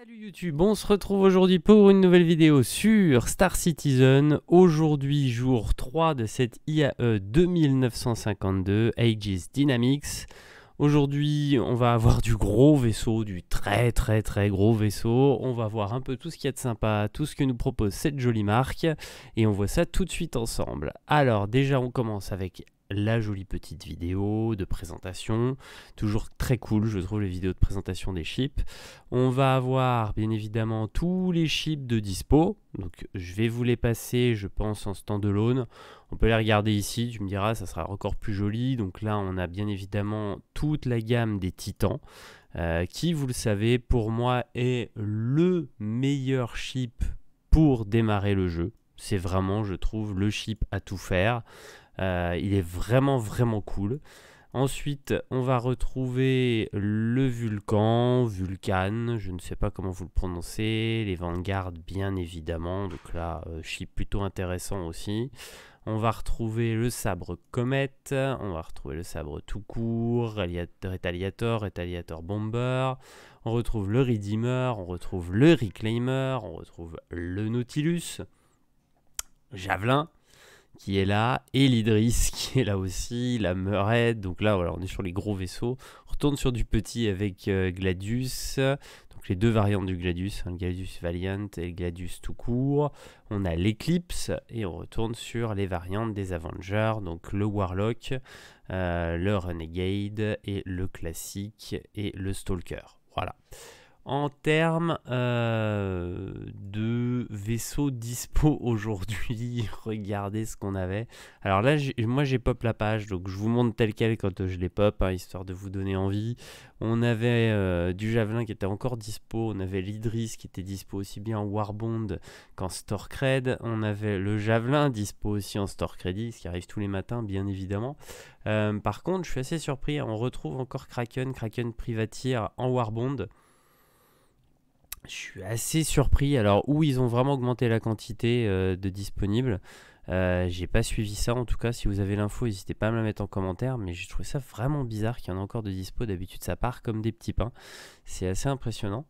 Salut YouTube, on se retrouve aujourd'hui pour une nouvelle vidéo sur Star Citizen. Aujourd'hui, jour 3 de cette IAE 2952 Aegis Dynamics. Aujourd'hui, on va avoir du gros vaisseau, du très très très gros vaisseau. On va voir un peu tout ce qu'il y a de sympa, tout ce que nous propose cette jolie marque. Et on voit ça tout de suite ensemble. Alors déjà, on commence avec la jolie petite vidéo de présentation. Toujours très cool, je trouve, les vidéos de présentation des chips. On va avoir, bien évidemment, tous les chips de dispo. Donc, je vais vous les passer, je pense, en standalone. On peut les regarder ici, tu me diras, ça sera encore plus joli. Donc là, on a bien évidemment toute la gamme des titans. Euh, qui, vous le savez, pour moi est le meilleur chip pour démarrer le jeu. C'est vraiment, je trouve, le chip à tout faire. Euh, il est vraiment vraiment cool. Ensuite, on va retrouver le Vulcan, Vulcan, je ne sais pas comment vous le prononcez, les Vanguard bien évidemment, donc là, euh, chip plutôt intéressant aussi. On va retrouver le sabre comète, on va retrouver le sabre tout court, Retaliator, Retaliator Bomber, on retrouve le Redeemer, on retrouve le Reclaimer, on retrouve le Nautilus, Javelin, qui est là, et l'Idris qui est là aussi, la Mered, donc là voilà, on est sur les gros vaisseaux. On retourne sur du petit avec euh, Gladius, donc les deux variantes du Gladius, hein, Gladius Valiant et Gladius tout court. On a l'Eclipse, et on retourne sur les variantes des Avengers, donc le Warlock, euh, le Renegade, et le Classique, et le Stalker. Voilà en termes euh, de vaisseaux dispo aujourd'hui, regardez ce qu'on avait. Alors là, moi j'ai pop la page, donc je vous montre tel quel quand euh, je les pop, hein, histoire de vous donner envie. On avait euh, du Javelin qui était encore dispo, on avait l'Idris qui était dispo aussi bien en Warbond qu'en Store Cred, on avait le Javelin dispo aussi en Store ce qui arrive tous les matins bien évidemment. par contre, je suis assez surpris, on retrouve encore Kraken, Kraken Privateer en Warbond je suis assez surpris. Alors, où ils ont vraiment augmenté la quantité euh, de disponibles, euh, j'ai pas suivi ça en tout cas. Si vous avez l'info, n'hésitez pas à me la mettre en commentaire. Mais j'ai trouvé ça vraiment bizarre qu'il y en a encore de dispo. D'habitude, ça part comme des petits pains. C'est assez impressionnant.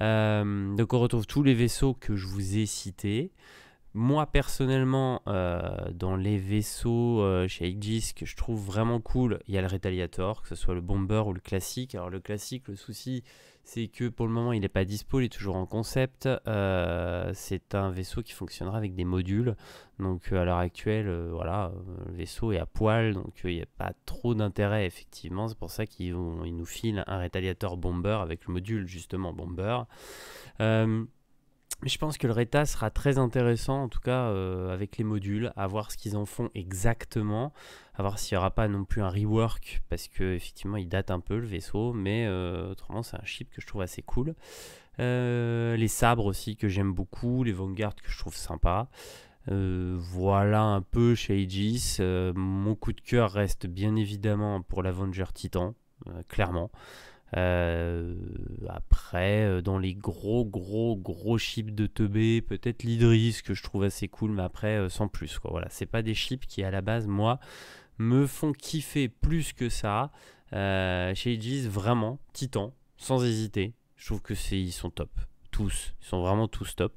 Euh, donc, on retrouve tous les vaisseaux que je vous ai cités. Moi personnellement, euh, dans les vaisseaux euh, chez Aegis, que je trouve vraiment cool, il y a le Retaliator, que ce soit le Bomber ou le classique. Alors le classique, le souci, c'est que pour le moment il n'est pas dispo, il est toujours en concept. Euh, c'est un vaisseau qui fonctionnera avec des modules. Donc à l'heure actuelle, voilà, le vaisseau est à poil, donc il n'y a pas trop d'intérêt effectivement. C'est pour ça qu'ils nous filent un Retaliator Bomber avec le module justement Bomber. Mais je pense que le RETA sera très intéressant, en tout cas euh, avec les modules, à voir ce qu'ils en font exactement, à voir s'il n'y aura pas non plus un rework, parce que effectivement il date un peu le vaisseau, mais euh, autrement c'est un chip que je trouve assez cool. Euh, les sabres aussi que j'aime beaucoup, les Vanguard que je trouve sympa. voilà un peu chez Aegis. mon coup de cœur reste bien évidemment pour l'Avenger Titan, clairement. Euh, après, euh, dans les gros, gros, gros chips de teubé, peut-être l'Idris que je trouve assez cool, mais après, euh, sans plus. Quoi. Voilà, c'est pas des chips qui, à la base, moi, me font kiffer plus que ça. chez idris vraiment, titan, sans hésiter. Je trouve que c'est, ils sont top. Tous, ils sont vraiment tous top.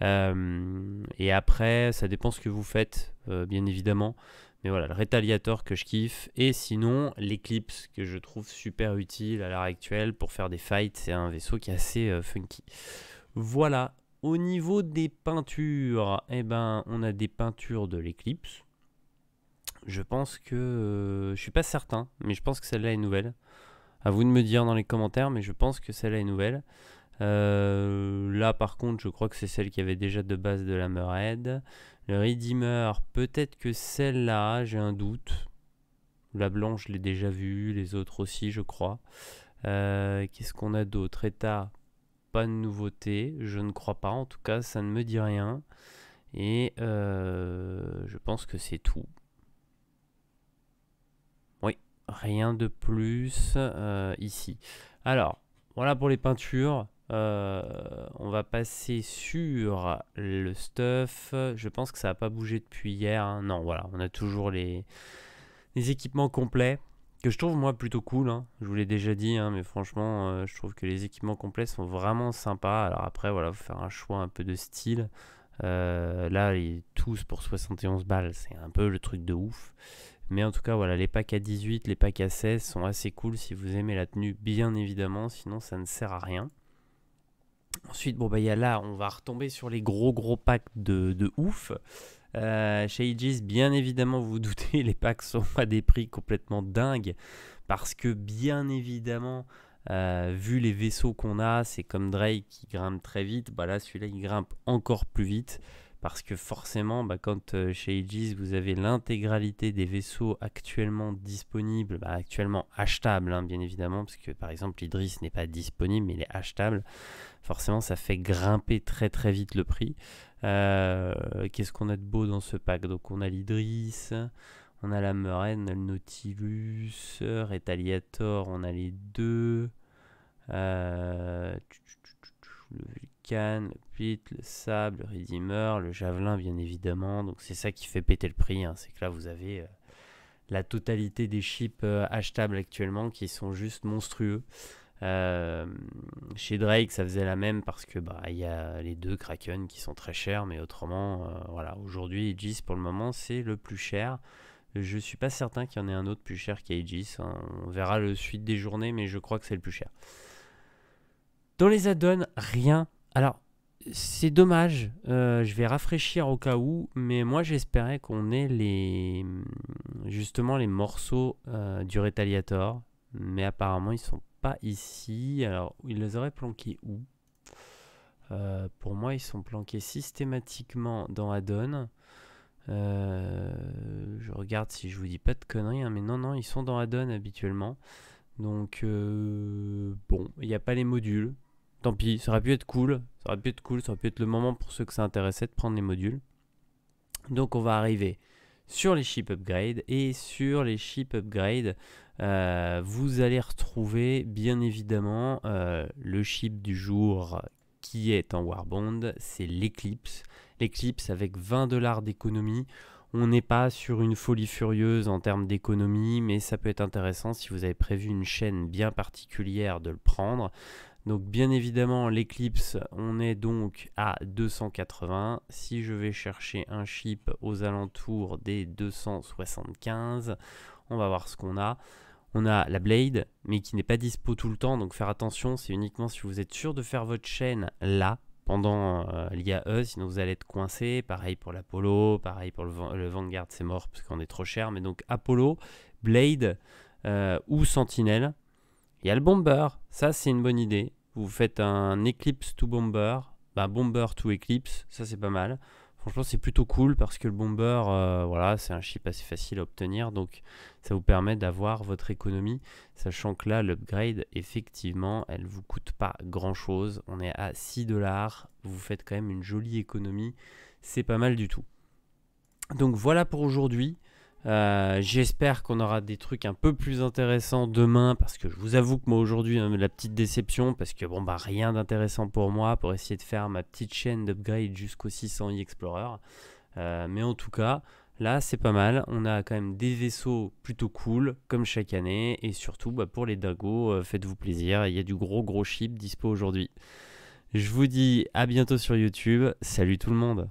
et après, ça dépend ce que vous faites, bien évidemment. Mais voilà, le Retaliator que je kiffe. Et sinon, l'Eclipse que je trouve super utile à l'heure actuelle pour faire des fights. C'est un vaisseau qui est assez euh, funky. Voilà. Au niveau des peintures, eh ben, on a des peintures de l'Eclipse. Je pense que. Euh, je suis pas certain, mais je pense que celle-là est nouvelle. À vous de me dire dans les commentaires, mais je pense que celle-là est nouvelle. Euh, là, par contre, je crois que c'est celle qui avait déjà de base de la Mermaid. Le Redeemer, peut-être que celle-là, j'ai un doute. La blanche, je l'ai déjà vue, les autres aussi, je crois. Euh, qu'est-ce qu'on a d'autre État, pas de nouveauté, je ne crois pas, en tout cas, ça ne me dit rien. Et euh, je pense que c'est tout. Oui, rien de plus euh, ici. Alors, voilà pour les peintures. Euh, on va passer sur le stuff. Je pense que ça n'a pas bougé depuis hier. Hein. Non, voilà, on a toujours les, équipements complets. Que je trouve moi plutôt cool. Hein. Je vous l'ai déjà dit, hein, mais franchement, euh, je trouve que les équipements complets sont vraiment sympas. Alors après, voilà, faut faire un choix un peu de style. Euh, là, les tous pour 71 balles, c'est un peu le truc de ouf. Mais en tout cas, voilà, les packs à 18, les packs à 16 sont assez cool si vous aimez la tenue, bien évidemment. Sinon, ça ne sert à rien. Ensuite, bon, bah, y a là, on va retomber sur les gros gros packs de, de ouf. Euh, chez Aegis, bien évidemment, vous vous doutez, les packs sont à des prix complètement dingues. Parce que, bien évidemment, euh, vu les vaisseaux qu'on a, c'est comme Drake qui grimpe très vite. Bah là, celui-là, il grimpe encore plus vite parce que forcément, bah, quand euh, chez Aegis, vous avez l'intégralité des vaisseaux actuellement disponibles, bah, actuellement achetables, hein, bien évidemment, parce que par exemple, l'Idris n'est pas disponible, mais il est achetable, forcément, ça fait grimper très très vite le prix. Euh, qu'est-ce qu'on a de beau dans ce pack Donc, on a l'Idris, on a la Murène, le Nautilus, Retaliator, on a les deux. Euh, le pit, le sable, le redeemer, le javelin bien évidemment. Donc c'est ça qui fait péter le prix. Hein. C'est que là vous avez euh, la totalité des chips euh, achetables actuellement qui sont juste monstrueux. Euh, chez Drake ça faisait la même parce que bah il y a les deux Kraken qui sont très chers, mais autrement voilà aujourd'hui Aegis pour le moment c'est le plus cher. Je suis pas certain qu'il y en ait un autre plus cher qu'Aegis. Hein. On verra le suite des journées, mais je crois que c'est le plus cher. Dans les add-ons, rien alors, c'est dommage, euh, je vais rafraîchir au cas où, mais moi j'espérais qu'on ait les mm, justement les morceaux euh, du Retaliator, mais apparemment ils ne sont pas ici. Alors, ils les auraient planqués où euh, Pour moi, ils sont planqués systématiquement dans Addon. je regarde si je vous dis pas de conneries, hein, mais non, non, ils sont dans Addon habituellement. Donc, bon, il n'y a pas les modules, Tant pis, ça aurait pu être cool, ça aurait pu être cool, ça aurait pu être le moment pour ceux que ça intéressait de prendre les modules. Donc on va arriver sur les chips upgrade et sur les chips upgrade euh, vous allez retrouver bien évidemment euh, le chip du jour qui est en Warbond, c'est l'Eclipse. L'Eclipse avec 20 dollars d'économie. On n'est pas sur une folie furieuse en termes d'économie, mais ça peut être intéressant si vous avez prévu une chaîne bien particulière de le prendre. Donc bien évidemment l'éclipse on est donc à 280. Si je vais chercher un chip aux alentours des 275, on va voir ce qu'on a. On a la Blade, mais qui n'est pas dispo tout le temps, donc faire attention, c'est uniquement si vous êtes sûr de faire votre chaîne là, pendant euh, l'IAE, sinon vous allez être coincé. Pareil pour l'Apollo, pareil pour le, Vanguard, c'est mort parce qu'on est trop cher. Mais donc Apollo, Blade euh, ou Sentinelle, il y a le bomber, ça c'est une bonne idée. Vous faites un Eclipse to Bomber, bah, Bomber to Eclipse, ça c'est pas mal. Franchement c'est plutôt cool parce que le bomber, euh, voilà, c'est un chip assez facile à obtenir, donc ça vous permet d'avoir votre économie, sachant que là l'upgrade, effectivement, elle vous coûte pas grand chose. On est à 6 dollars, vous faites quand même une jolie économie, c'est pas mal du tout. Donc voilà pour aujourd'hui. Euh, j'espère qu'on aura des trucs un peu plus intéressants demain parce que je vous avoue que moi aujourd'hui hein, la petite déception parce que bon bah rien d'intéressant pour moi pour essayer de faire ma petite chaîne d'upgrade jusqu'au 600 i explorer euh, mais en tout cas là c'est pas mal, on a quand même des vaisseaux plutôt cool comme chaque année et surtout bah, pour les dagos euh, faites-vous plaisir, il y a du gros gros chip dispo aujourd'hui. Je vous dis à bientôt sur YouTube, salut tout le monde